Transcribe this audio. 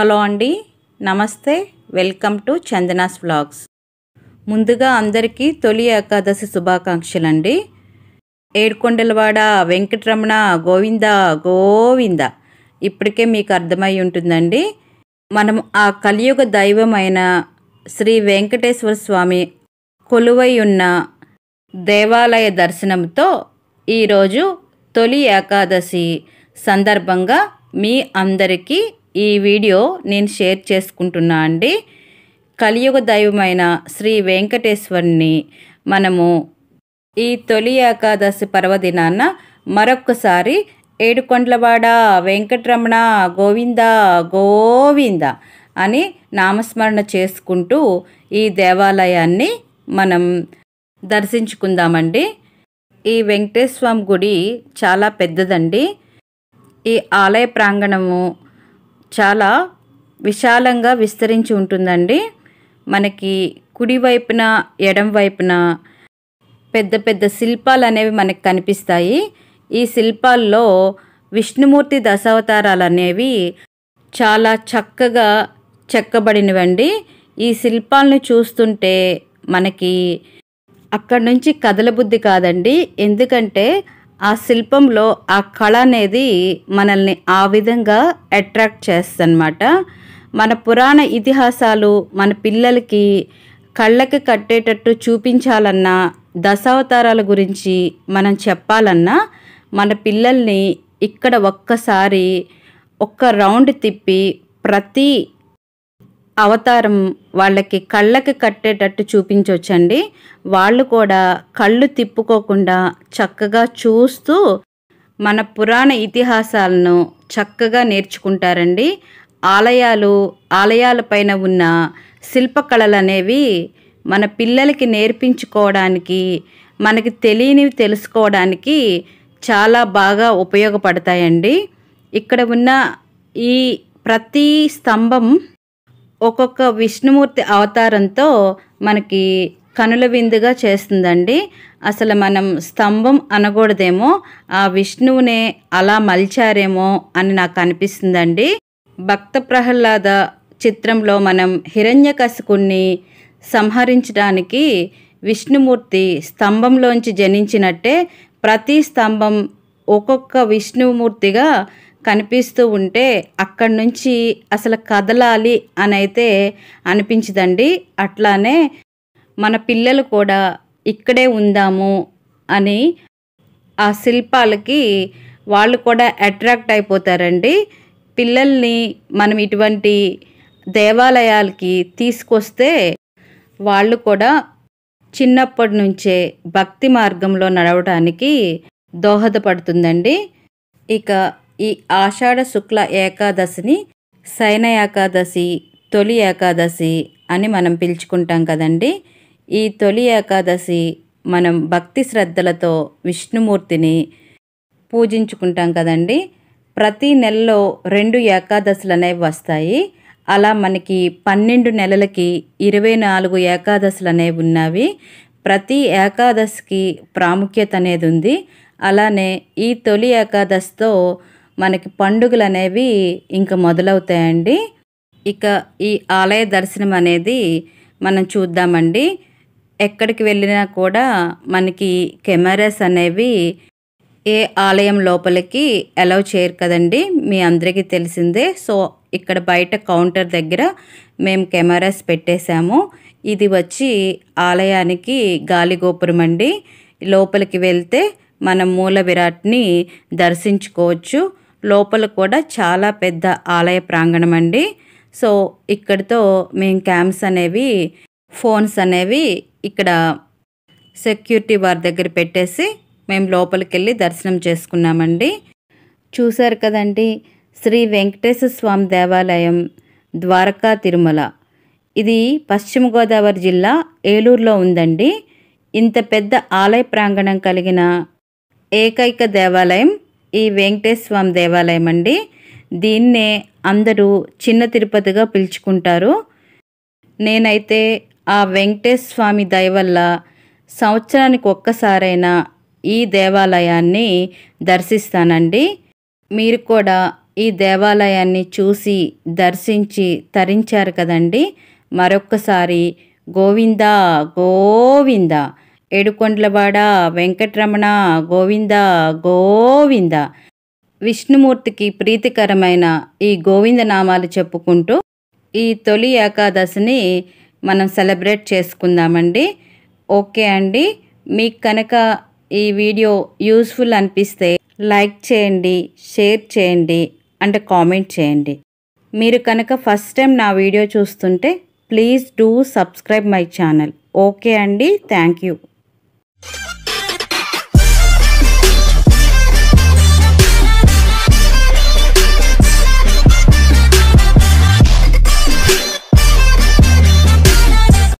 hello అండి నమస్తే welcome to Chandana's vlogs ముందుగా అందరికీ తొలి ఏకాదశి శుభాకాంక్షలండి ఏడుకొండలవాడ వెంకటరమణ గోవింద గోవింద ఇప్పటికే మీకు అర్థమై ఉంటుందండి మనం ఆ కలియుగ దైవమైన శ్రీ వెంకటేశ్వర స్వామి కొలువై ఉన్న దేవాలయ దర్శనంతో ఈరోజు తొలి ఏకాదశి సందర్భంగా మీ అందరికీ ఈ వీడియో నేను షేర్ చేసుకుంటున్నా అండి కలియుగ దైవమైన శ్రీ వెంకటేశ్వరుని మనము ఈ తొలి ఏకాదశి పర్వదినాన మరొక్కసారి ఏడుకొండ్లవాడ వెంకటరమణ గోవింద గోవింద అని నామస్మరణ చేసుకుంటూ ఈ దేవాలయాన్ని మనం దర్శించుకుందామండి ఈ వెంకటేశ్వర గుడి చాలా పెద్దదండి ఈ ఆలయ ప్రాంగణము చాలా విశాలంగా విస్తరించి ఉంటుందండి మనకి కుడివైపున ఎడం వైపున పెద్ద పెద్ద శిల్పాలు అనేవి మనకు కనిపిస్తాయి ఈ శిల్పాల్లో విష్ణుమూర్తి దశావతారాలు అనేవి చాలా చక్కగా చెక్కబడినవండి ఈ శిల్పాలను చూస్తుంటే మనకి అక్కడి నుంచి కదలబుద్ధి కాదండి ఎందుకంటే ఆ శిల్పంలో ఆ కళ అనేది మనల్ని ఆ విధంగా అట్రాక్ట్ చేస్తుందన్నమాట మన పురాణ ఇతిహాసాలు మన పిల్లలకి కళ్ళకి కట్టేటట్టు చూపించాలన్నా దశావతారాల గురించి మనం చెప్పాలన్నా మన పిల్లల్ని ఇక్కడ ఒక్కసారి ఒక్క రౌండ్ తిప్పి ప్రతి అవతారం వాళ్ళకి కళ్ళకి కట్టేటట్టు చూపించవచ్చండి వాళ్ళు కూడా కళ్ళు తిప్పుకోకుండా చక్కగా చూస్తూ మన పురాణ ఇతిహాసాలను చక్కగా నేర్చుకుంటారండి ఆలయాలు ఆలయాలపైన ఉన్న శిల్పకళలు అనేవి మన పిల్లలకి నేర్పించుకోవడానికి మనకి తెలియనివి తెలుసుకోవడానికి చాలా బాగా ఉపయోగపడతాయండి ఇక్కడ ఉన్న ఈ ప్రతి స్తంభం ఒక్కొక్క విష్ణుమూర్తి అవతారంతో మనకి కనుల విందుగా చేస్తుందండి అసలు మనం స్తంభం అనకూడదేమో ఆ విష్ణువునే అలా మలిచారేమో అని నాకు అనిపిస్తుందండి భక్త ప్రహ్లాద చిత్రంలో మనం హిరణ్యకశకుణ్ణి సంహరించడానికి విష్ణుమూర్తి స్తంభంలోంచి జనించినట్టే ప్రతి స్తంభం ఒక్కొక్క విష్ణుమూర్తిగా కనిపిస్తూ ఉంటే అక్కడి నుంచి అసలు కదలాలి అని అయితే అనిపించదండి అట్లానే మన పిల్లలు కూడా ఇక్కడే ఉందాము అని ఆ శిల్పాలకి వాళ్ళు కూడా అట్రాక్ట్ అయిపోతారండి పిల్లల్ని మనం ఇటువంటి దేవాలయాలకి తీసుకొస్తే వాళ్ళు కూడా చిన్నప్పటి నుంచే భక్తి మార్గంలో నడవడానికి దోహదపడుతుందండి ఇక ఈ ఆషాఢ శుక్ల ఏకాదశిని శయన ఏకాదశి తొలి ఏకాదశి అని మనం పిలుచుకుంటాం కదండి ఈ తొలి ఏకాదశి మనం భక్తి శ్రద్ధలతో విష్ణుమూర్తిని పూజించుకుంటాం కదండి ప్రతి నెలలో రెండు ఏకాదశులు అనేవి వస్తాయి అలా మనకి పన్నెండు నెలలకి ఇరవై నాలుగు ఏకాదశులు అనేవి ఉన్నవి ప్రతి ఏకాదశికి ప్రాముఖ్యత అనేది ఉంది అలానే ఈ తొలి ఏకాదశితో మనకి పండుగలు అనేవి ఇంకా మొదలవుతాయండి ఇక ఈ ఆలయ దర్శనం అనేది మనం చూద్దామండి ఎక్కడికి వెళ్ళినా కూడా మనకి కెమెరాస్ అనేవి ఏ ఆలయం లోపలికి అలౌ చేయరు కదండి మీ అందరికీ తెలిసిందే సో ఇక్కడ బయట కౌంటర్ దగ్గర మేము కెమెరాస్ పెట్టేశాము ఇది వచ్చి ఆలయానికి గాలిగోపురం అండి లోపలికి వెళ్తే మన మూల విరాట్ని దర్శించుకోవచ్చు లోపల కూడా చాలా పెద్ద ఆలయ ప్రాంగణం అండి సో ఇక్కడితో మేము క్యామ్స్ అనేవి ఫోన్స్ అనేవి ఇక్కడ సెక్యూరిటీ వారి దగ్గర పెట్టేసి మేము లోపలికి వెళ్ళి దర్శనం చేసుకున్నామండి చూశారు కదండి శ్రీ వెంకటేశ్వర స్వామి దేవాలయం ద్వారకా తిరుమల ఇది పశ్చిమ గోదావరి జిల్లా ఏలూరులో ఉందండి ఇంత పెద్ద ఆలయ ప్రాంగణం కలిగిన ఏకైక దేవాలయం ఈ వెంకటేశ్వర స్వామి దేవాలయం అండి దీన్నే అందరూ చిన్న తిరుపతిగా పిలుచుకుంటారు నేనైతే ఆ వెంకటేశ్వర స్వామి దయ వల్ల సంవత్సరానికి ఒక్కసారైనా ఈ దేవాలయాన్ని దర్శిస్తానండి మీరు కూడా ఈ దేవాలయాన్ని చూసి దర్శించి తరించారు కదండి మరొక్కసారి గోవిందా గోవిందా ఏడుకొండ్లవాడ వెంకటరమణ గోవింద గోవింద విష్ణుమూర్తికి ప్రీతికరమైన ఈ గోవింద నామాలు చెప్పుకుంటూ ఈ తొలి ఏకాదశిని మనం సెలబ్రేట్ చేసుకుందామండి ఓకే అండి మీకు కనుక ఈ వీడియో యూస్ఫుల్ అనిపిస్తే లైక్ చేయండి షేర్ చేయండి అంటే కామెంట్ చేయండి మీరు కనుక ఫస్ట్ టైం నా వీడియో చూస్తుంటే please do subscribe my channel okay అండి థ్యాంక్ యూ you